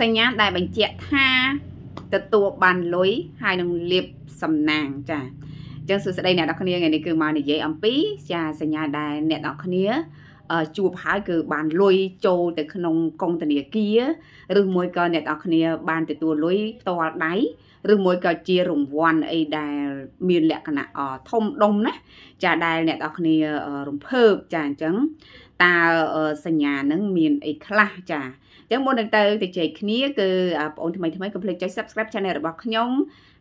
សញ្ញាដែលបញ្ជាក់ថាទទួលបានលុយហើយនឹងលៀបសំណាងចាអញ្ចឹងសួស្តីអ្នកនរគ្នាថ្ងៃនេះគឺមកនិយាយអំពីចាសញ្ញាដែលអ្នកនរគ្នាជួបហើយគឺបានលុយចូលទៅក្នុងកុងធនាគារឬមួយក៏អ្នកនរគ្នាបានទទួលលុយផ្ទាល់ដៃឬមួយក៏ជារង្វាន់អីដែលមានលក្ខណៈធំដុំណាចាដែលអ្នកនរគ្នារំភើបចាអញ្ចឹងតើសញ្ញានឹងមានអីខ្លះចាអញ្ចឹងមុននឹងទៅទៅជែកគ្នាគឺបងថ្មីថ្មីកុំភ្លេចចុច Subscribe Channel របស់ខ្ញុំ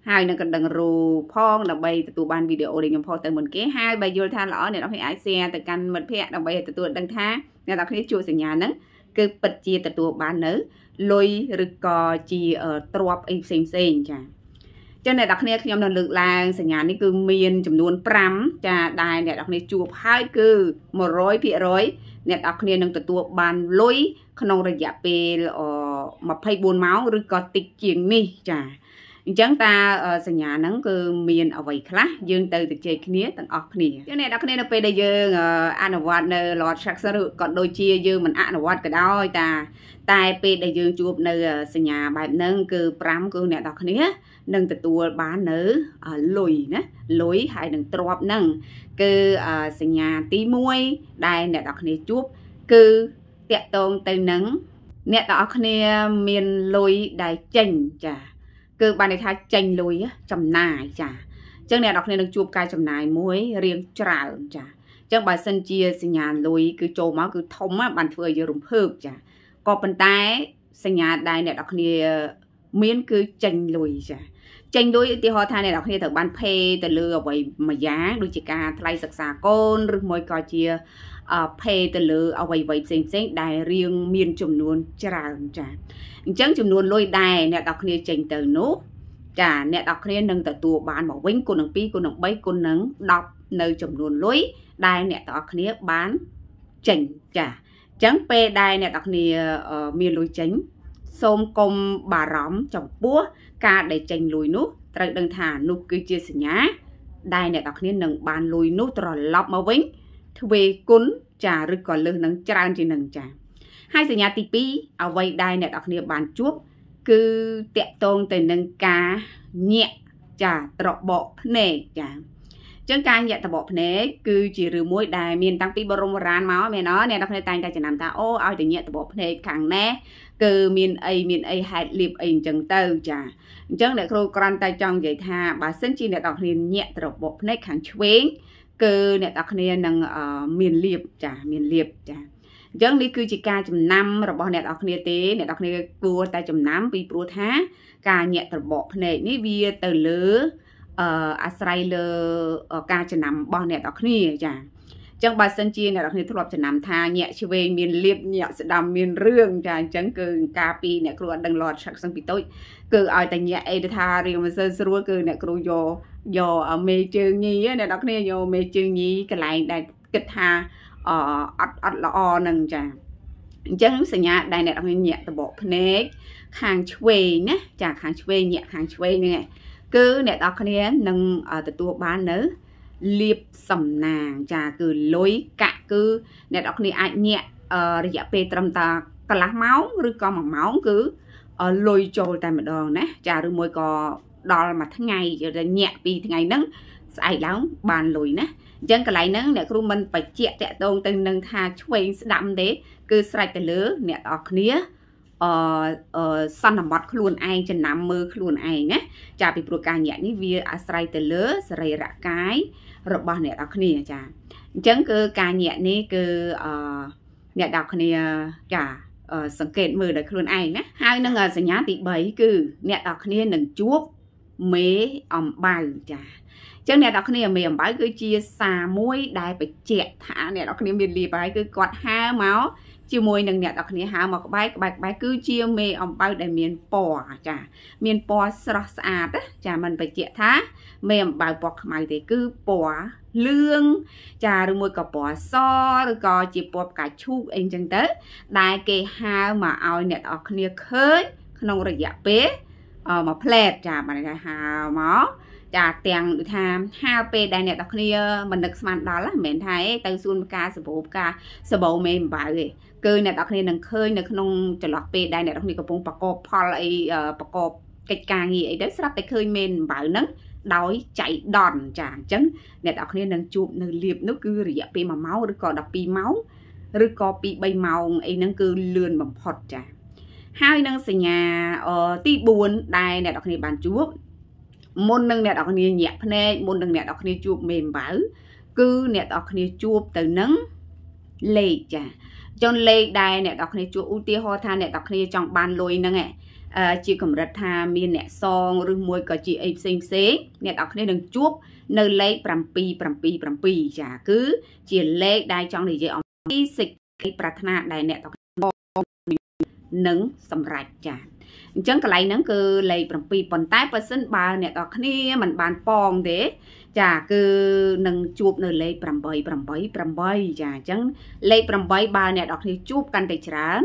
ហើយនឹងកណ្ដឹងរូផងដើម្បីទទួលបានវីដេអូដែលខ្ញុំផុសទៅមុនគេហើយបើយល់ថាល្អអ្នកនរគ្នាអាច share ទៅកាន់មិត្តភ័ក្តិដើម្បីឲ្យទទួលដឹងថាអ្នកនរគ្នាជួយសញ្ញានឹងគឺពិតជាទទួលបាននៅលុយឬក៏ជាទ្របអីផ្សេងផ្សេងចា៎ចឹងអ្នកនរគ្នាខ្ញុំនឹងលើកឡើងសញ្ញានេះគឺមានចំនួន5ចាដែលអ្នកនរគ្នាជួបហើយគឺ100%អ្នកនរគ្នានឹងទទួលបានលុយក្នុងរយៈពេល24ម៉ោងឬក៏តិចជាងនេះចាអញ្ចឹងតាសញ្ញាហ្នឹងគឺមានអ្វីខ្លះយើង ទៅទៅជែកគ្នាទាំងអស់គ្នាចឹងអ្នកនរគ្នានៅពេលដែលយើងអនុវត្តនៅ law structure ក៏ដូចជាយើងមិនអនុវត្តក៏ដោយតាតែពេលដែលយើងជួបនៅសញ្ញាបែបហ្នឹងគឺ5គឺអ្នកនរគ្នានឹងទទួលបាននៅលុយណាលុយហើយនឹងទ្រពហ្នឹងគឺសញ្ញាទី1ដែលអ្នកនរគ្នាជួបគឺតាក់តងទៅនឹងអ្នកនរគ្នាមានលុយដែលចេញចា៎គឺបានន័យថាចេញលុយចំណាយចាអញ្ចឹងអ្នកនរគ្នានឹងជួបការចំណាយមួយរៀងច្រើនចាអញ្ចឹងបើសិនជាសញ្ញាលុយគឺចូលមកគឺធំបានធ្វើឲ្យយើងរំភើបចាក៏ប៉ុន្តែសញ្ញាដែលអ្នកនរគ្នាមានគឺចេញលុយចាចេញលុយឧទាហរណ៍ថាអ្នកនរគ្នាត្រូវបានភេទៅលើអ្វីមួយយ៉ាងដូចជាការថ្លៃសិក្សាកូនឬមួយក៏ជាផេទៅលើអ្វីៗផ្សេងផ្សេងដែលរៀងមានចំនួនច្រើនចាអញ្ចឹងចំនួនលុយដែរអ្នកដល់គ្នាចេញទៅនោះចាអ្នកដល់គ្នានឹងទទួលបានមកវិញគុណនឹង2គុណនឹង3គុណនឹង10នៅ ចំនួនលុយដែលអ្នកទាំងគ្នាបានចេញចាអញ្ចឹងពេលដែលអ្នកទាំងគ្នាមានលុយចេញ សូមកុំបារម្ភចំពោះការដែលចេញលុយនោះ ត្រូវដឹងថានោះ គឺជាសញ្ញា ដែលអ្នកទាំងគ្នានឹងបានលុយនោះ ត្រឡប់មកវិញទ្វេគុណចាឬក៏លើសនឹងច្រើនជាងនឹងចា ហើយសញ្ញាទី2អ្វីដែលអ្នកនរគ្នាបានជួបគឺតកតងទៅនឹងការញាក់ចាត្របកភ្នែកចាចឹងការញាក់ត្បកភ្នែកគឺជារឿងមួយ ដែលមានតាំងពីបរមបុរាណមកមែនអអ្នកនរគ្នាតែងតែចំណាំថាអូឲ្យតែញាក់ត្បកភ្នែកខាងណែគឺមានអីមានអីហេតុលៀបអីអញ្ចឹងទៅ ចាអញ្ចឹងអ្នកគ្រូក្រាន់តែចង់និយាយថាបើសិនជាអ្នកនរគ្នាញាក់ត្របកភ្នែកខាងឆ្វេងគឺអ្នកនរគ្នានឹងមានលៀបចា មានលៀបចាអញ្ចឹងនេះគឺជាការចំណាំរបស់អ្នកនរគ្នាទេអ្នកនរគ្នាគួរតែចំណាំពីព្រោះថា ការញាក់ត្របកភ្នែកនេះវាទៅលើអឺអាស្រ័យលើការចំណាំរបស់ អ្នកនរគ្នាចាចឹងបើសិនជាអ្នកនរគ្នាធ្លាប់ចំណាំ ថាញាក់ឆ្វេងមានលៀបញាក់ស្ដាំមានរឿងចាអញ្ចឹងគឺ ការពីអ្នកគ្រូអត់ដឹងលាត់ឆឹកសឹងពីតូចគឺឲ្យតែញាក់អីទៅថារឿងមិនសូវស្រួលគឺអ្នកគ្រូយកយកមេជើងញីអ្នកនរគ្នាយកមេជើងញីកន្លែងដែលគិតថាអអត់អត់ល្អនឹងចាអញ្ចឹងសញ្ញាដែលអ្នកនរគ្នាញាក់តបកភ្នែកខាងឆ្វេងណាចាខាងឆ្វេងញាក់ខាងឆ្វេងហ្នឹងឯងគឺអ្នកនរគ្នានឹងទទួលបាននៅលៀបសំណាងចាគឺលុយកាក់គឺ អ្នកនរគ្នាអាចញាក់រយៈពេលត្រឹមតាកន្លះម៉ោងឬក៏1ម៉ោងគឺលុយចូលតែម្ដងណាចាឬមួយក៏ដល់មួយថ្ងៃញាក់ពីថ្ងៃហ្នឹងស្អែកឡើង បានលុយណាអញ្ចឹងកន្លែងហ្នឹងអ្នកគ្រូមិនបច្ចៈតកតងទៅនឹងថាឆ្វេងស្ដាំទេគឺស្រេចទៅលើអ្នកនរគ្នាអឺសន្មត់ខ្លួនឯងចំណាំមើលខ្លួនឯងណាចាពីព្រោះការញាក់នេះវាអាស្រ័យទៅលើសរីរកាយរបស់អ្នកនរគ្នាចាអញ្ចឹងគឺការញាក់នេះគឺអឺអ្នកនរគ្នាចាសង្កេតមើលដោយខ្លួនឯងណាហើយនឹងសញ្ញាទី3គឺ អ្នកនរគ្នានឹងជួបមេអំបៅចាចឹងអ្នកនរគ្នាមេអំបៅគឺជាសារមួយដែលបញ្ជាក់ថាអ្នកនរគ្នាមានលីបហើយគឺគាត់ហើមកជាមួយនឹងអ្នកនរគ្នាហៅមកក្បែរក្បែរក្បែរគឺជាមេអំបៅដែលមានពណ៌ចា មានពណ៌ស្រស់ស្អាតចាมันបញ្ជាក់ថាមេអំបៅពណ៌ខ្មៅទេគឺពណ៌លឿងចាឬមួយក៏ពណ៌សឬក៏ជាពណ៌ផ្កាឈូកអីចឹងទៅដែលគេហៅមកឲ្យអ្នកនរគ្នាឃើញក្នុងរយៈពេលមួយផ្លែតចាបានគេហៅមកចាទាំងដូចថាហៅពេលដែលអ្នកនរគ្នាមិននឹកស្មានដល់មិនមែនថាទៅសួនផ្កាសបោផ្កាសបោមេអំបៅទេគឺអ្នកនរគ្នានឹងឃើញនៅក្នុងចន្លោះពេលដែលអ្នកនរគ្នាកំពុងប្រកបផលអីប្រកបកិច្ចការងារអីទៅស្រាប់តែឃើញមេនអំបៅហ្នឹងដោយចៃដន្យចាអញ្ចឹងអ្នកនរគ្នានឹងជួបនៅលៀបនោះគឺរយៈពេល1ម៉ោងឬក៏12ម៉ោងឬក៏ពី3ម៉ោងអីហ្នឹងគឺលឿនបំផុតចា ហើយនឹងសញ្ញាទី4ដែលអ្នកនរគ្នាបានជួបមុននឹងអ្នកនរគ្នាញាក់ភ្នែកមុននឹងអ្នកនរគ្នាជួបមេម្បៅគឺអ្នកនរគ្នាជួបទៅនឹងលេខចាចឹងលេខដែរអ្នកនរគ្នាជួឧទាហរណ៍ថាអ្នកនរគ្នា ចង់បានលុយហ្នឹងឯងជា កម្រិតថាមានអ្នកសងឬមួយក៏ជាអីផ្សេងផ្សេងអ្នកនរគ្នានឹងជួបនៅលេខ777ចាគឺ ជាលេខដែលចង់និយាយអំពីសេចក្តីប្រាថ្នា ដែលអ្នកនរគ្នានឹងសម្រេចចាអញ្ចឹងកន្លែងហ្នឹងគឺលេខ7ប៉ុន្តែបើសិនបើអ្នកនរគ្នាមិនបានប៉ងទេចាគឺនឹងជួបនៅលេខ8 8 8ចាអញ្ចឹងលេខ8បើអ្នកនរគ្នាជួបកាន់តែច្រើន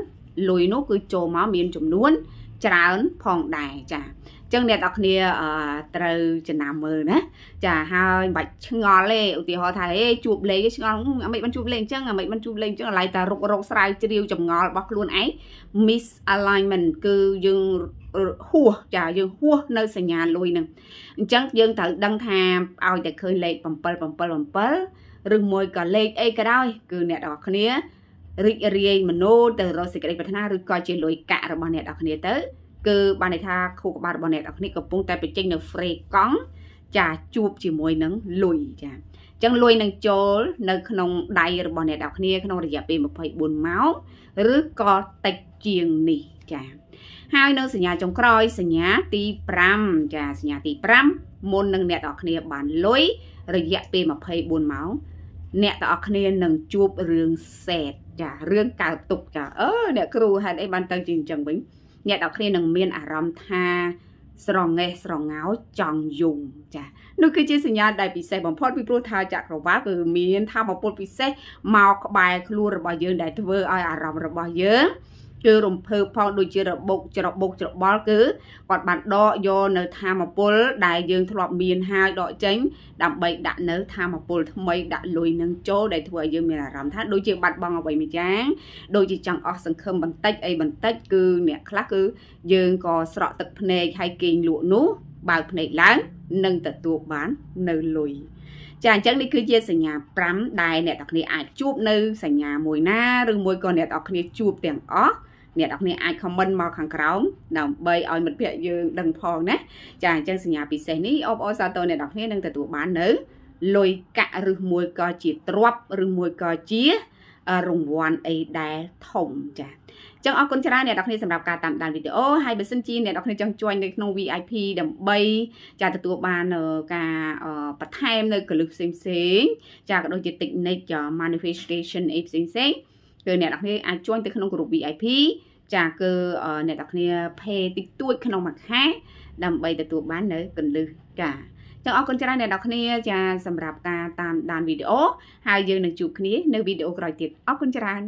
លុយនោះគឺចូលមកមានចំនួន1 2 3ច្រើនផងដែរចាអញ្ចឹងអ្នកនរគ្នាត្រូវចំណាំមើលណា ចាហើយមិនបាច់ឆ្ងល់ទេឧទាហរណ៍ថាហេជួបលេងឆ្ងល់អាមិនបានជួបលេងអញ្ចឹងអាមិនបានជួបលេងអញ្ចឹងឥឡូវតែរុករក ស្រាវជ្រាវចម្ងល់របស់ខ្លួនឯង miss alignment គឺយើងហួសចាយើងហួសនៅសញ្ញាលុយនឹងអញ្ចឹងយើងត្រូវដឹងថាឲ្យតែឃើញលេខ7 7 7ឬមួយក៏លេខអីក៏ដោយ គឺអ្នកនរគ្នារីករាយមโนទៅរកសេចក្តីប្រាថ្នាឬក៏ជាលុយកាក់របស់អ្នកនរគ្នាទៅគឺបានន័យថាខួរក្បាលរបស់អ្នកនរគ្នាកំពុងតែបញ្ចេញនៅហ្វ្រេកង់ចាជួបជាមួយនឹងលុយចាចឹងលួយនឹងចូលនៅក្នុងដៃរបស់អ្នកនរគ្នាក្នុងរយៈពេល24ម៉ោងឬក៏តិចជាងនេះចា៎ហើយនៅសញ្ញាចុងក្រោយសញ្ញាទី5ចាសញ្ញាទី5មុននឹងអ្នកនរគ្នាបានលុយរយៈពេល24ម៉ោងអ្នកទាំងអស់គ្នានឹងជួបរឿងសេតចារឿងកើតទុកចាអឺអ្នកគ្រូហេតុអីបានទៅជាអញ្ចឹងវិញអ្នកទាំងអស់គ្នានឹងមានអារម្មណ៍ថាស្រងេះស្រងោចចង់យំចានោះគឺជាសញ្ញាដែលពិសេសបំផុតពីព្រោះថាចក្រវាលគឺមានធម្មពលពិសេសមកក្បែរខ្លួនរបស់យើងដែលធ្វើឲ្យអារម្មណ៍របស់យើងគឺរំភើបផងដូចជារបុកច្របុកច្របល់គឺគាត់បានដកយកនៅធម្មពលដែលយើង ធ្លាប់មានហើយដកចេញដើម្បី ដាក់នៅធម្មពលថ្មីដាក់លុយនឹងចូលដែលធ្វើឲ្យយើងមានអារម្មណ៍ថាដូចជាបាត់បង់អ្វីមួយយ៉ាងដូចជាចង់អស់សង្ឃឹមបន្តិចអីបន្តិចគឺអ្នកខ្លះគឺ យើងក៏ស្រក់ទឹកភ្នែកហើយគេងលក់នោះបើកភ្នែកឡើងនឹងទទួលបាននៅលុយចាអញ្ចឹងនេះគឺជាសញ្ញា5ដែលអ្នកនរគ្នាអាចជួបនៅសញ្ញាមួយណាឬមួយក៏អ្នកនរគ្នាជួបទាំងអស់អ្នកនរគ្នាអាច comment មកខាងក្រោមដើម្បីឲ្យមិត្តភ័ក្តិយើងដឹងផងណាចាអញ្ចឹងសញ្ញាពិសេសនេះអបអរសាទរអ្នកនរគ្នានឹងទទួលបាននៅលុយកាក់ឬមួយក៏ជាទ្រព្យឬមួយក៏ជារង្វាន់អីដែលធំចា៎ចឹងអរគុណច្រើនអ្នកនរគ្នាសម្រាប់ការតាមដានវីដេអូហើយបើសិនជាអ្នកនរគ្នាចង់ join នៅក្នុង VIP ដើម្បីចាទទួលបានការបន្ថែមនៅកលឹះផ្សេងផ្សេងចាក៏ដូចជា technique manifestation អីផ្សេងផ្សេងគឺអ្នកនរគ្នាអាច join ទៅក្នុងក្រុម VIP ចាគឺអ្នកនរគ្នា pay តិចតួច ក្នុងមួយខែដើម្បីទទួលបាននៅកលឹះចាចឹងអរគុណច្រើនអ្នកនរគ្នា ចាសម្រាប់ការតាមដានវីដេអូហើយយើងនឹងជួបគ្នានៅវីដេអូក្រោយទៀតអរគុណច្រើន